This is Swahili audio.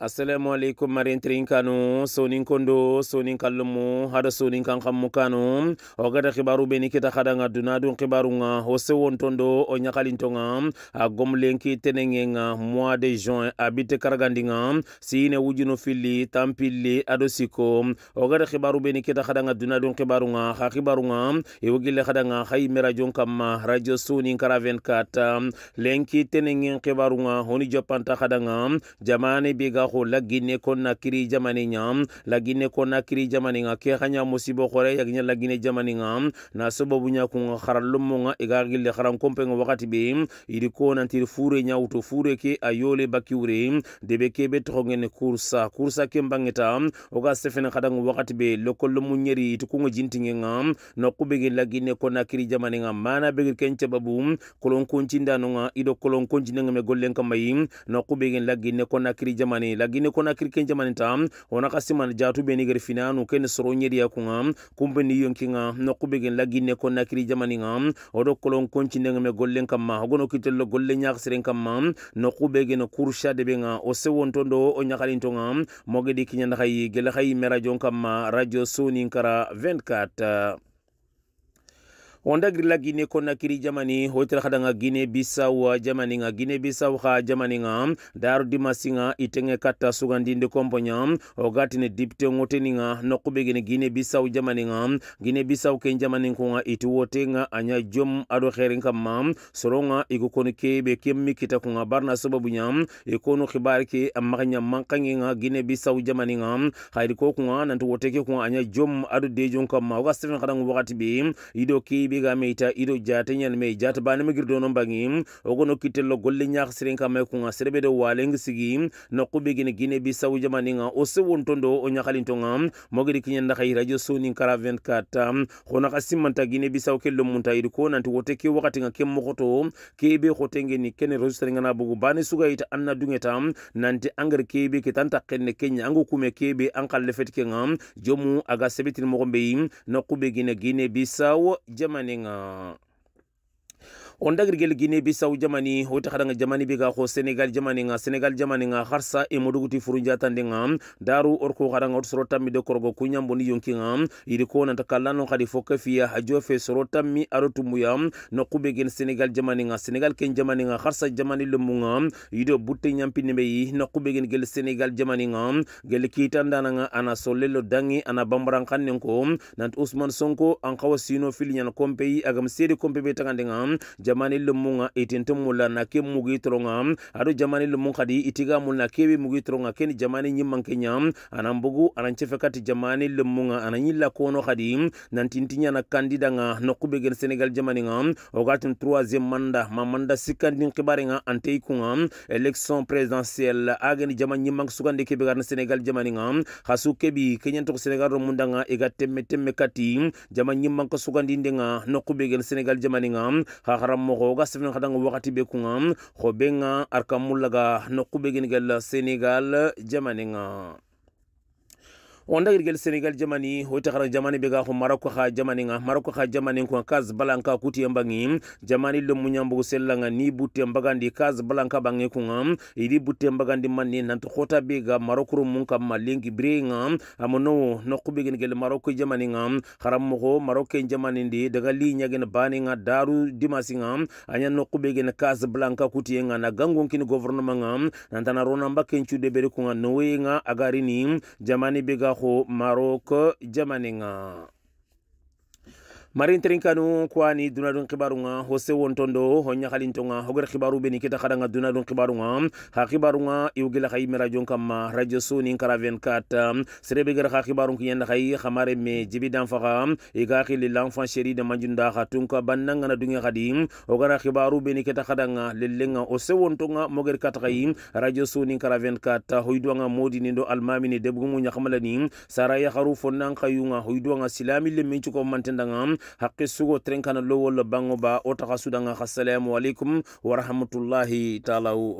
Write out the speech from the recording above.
assalamu aleykum marin trin kanu sonin kondo sonin kallumu hada sonin kan kammu kanu o gada khibaru be nikita khada nga duna dun khibaru o se a gomlenki tenenge nga mois de juin abite karagandi nga sine wujuno filli tampilli ado siko o gada khibaru be nikita khada nga duna dun khibaru nga ha khibaru nga e wogille kamma radio sonin kara 24 lenki tenenge khibaru nga honi jopanta khada jamane biga go la gine kiri jamani ɲa la gine kiri jamani nga ke xanya musibo xore yagiɲa la gine jamani ŋa na nga xaral lu mo nga i e ga le xaram kompe nga wakati bi idi e ko na tir fure ɲa wuto fure ke a yole bakiwure debe ke be ngene kursa kursa ke mbangeta o ga sefene xadanŋu wakati be nga jinti iti kuŋo no ŋa be bege la gine kiri jamani nga mana be bege ken cababu kolonkoncindano nga ido nga kolonkoncindengeme gollen kamayi be begen la gine kiri jamani lagine kona kirken jamani tam ona kasiman jatu beni gari finanu ken soro nyedi ya kunga kumbe ni yonki nga nokubegen lagine kona kiri jamani nga odo kolon konchi nenga me gollen kama gono kitello gollen nyak siren kama nokubegen kursha de benga o sewontondo o nyakalinto nga mogedi kinyanda hayi gela hayi mera jonka ma radio soni kara 24 wonda girila gine konnakiri jamani hotel hadanga gine bisawa jamani nga gine bisaw ha jamani nga daru dimasi nga itenge katta sugandinde komponya ogatine dipte ngoteni nga nokkube gene gine bisaw jamani nga gine bisaw ken jamani ko nga iti wote nga anya jom ado herin kamma soronga igo kono kebe kemmi kita nga barna sababu nya ikono khibar ke amma nya mankangi nga gine bisaw jamani nga hayri ko ko nga nanto wote ke ko anya jom ado de jon kamma o ga seven wakati be ido ke bi ga me ita ido jata nyan me jata bani me girdo non bangi ogono kitello golle nyak sirin ka me kunga serbe do walengi sigi no kubi gine gine bi sawu jamani nga o se wontondo o nyakalin tonga mogiri kinyen da khay radio soni kara 24 khona kasimanta gine bi sawu kello munta ido ko nanti wote ke wakati nga ke mokoto ke be khotenge ni kene register nga na bugu bani suga ita anna dungeta nanti angere ke be kitanta kenne kenya angu kume ke be ankalle fet ke nga jomu aga sebitin mogombe no kubi gine gine bisawu jamani 那个。on dagirgel guine bisaw jamani wota hadanga jamani biga ko senegal jamani nga senegal jamani nga kharsa e moduguti furunja tande nga daru orko khadanga wot soro tammi de korgo kunyambo ni yonki nga idi ko nanta kallano khadi fokka fiya hajo fe soro tammi arotu muya no kube gen senegal jamani nga senegal ken jamani nga kharsa jamani lemu nga ido butte nyampini be no kube gen gel senegal jamani nga gel kitanda nga ana solelo dangi ana bambaran kannen ko nanta ousmane sonko an kawa sino fili nyan kompe agam sedi kompe be tangande nga jamani lumunga itinti mula na ke mugi toronga ado jamani lumun kadi itiga mul na kebe mugi toronga keni jamani nyimman kenya anan bugu anan kati jamani lumunga anan kono kadi nan tintinya na kandida nga nokube gen senegal jamani nga ogatin 3e manda mamanda sikandin kibare nga ante ikunga election presidentielle agani jamani nyimman sugande kebe garna senegal jamani nga hasu kebi kenyan to senegal romunda nga igatemme temme kati jamani nyimman ko sugandi ndenga nokube gen senegal jamani nga ha mogo ga sefnen xadanga wakati be kunga xobenga arkamu laga noqu begeni gel senegal jamanenga onda irgel senegal jamani hotaxara jamani bega xo maroko xa jamani nga maroko xa jamani ko kas balanka kuti mbangi jamani lo munyambugu sellanga ni butte mbagandi kas balanka bangi ko nga idi butte mbagandi manni nanto xota bega maroko ro mun kam malengi bre nga amono no kubegen gel maroko jamani e nga xaram mo ko maroko jamani e ndi daga li nyagen bani nga daru dimasi nga anya no kubegen kas balanka kuti nga na gangon kin gouvernement nga nantana rona mbaken chude bere ko nga nowe nga agarini jamani bega taxu Maroc jamanin marin terin kanu kwani dunadun kibaru nga hose wontondo ho nyakalinto nga hogar kibaru beni kita kada nga dunadun kibaru nga ha kibaru nga iwgila khay mera jon radio suni kara 24 serebe ha kibaru ki yanda khay me jibi dan iga khili l'enfant chéri de manjunda khatun ka bananga na dunya khadim hogar kibaru beni kita kada nga lellenga ose wontonga moger katakay radio suni kara 24 hoydo nga modi nindo almami ni debugu nyakamala ni saraya kharu fonnan khayunga hoydo nga silami le minchuko haqqi sugo tren kana lowol bango ba o taxa sudanga xa salamu alaikum warahmatullahi taala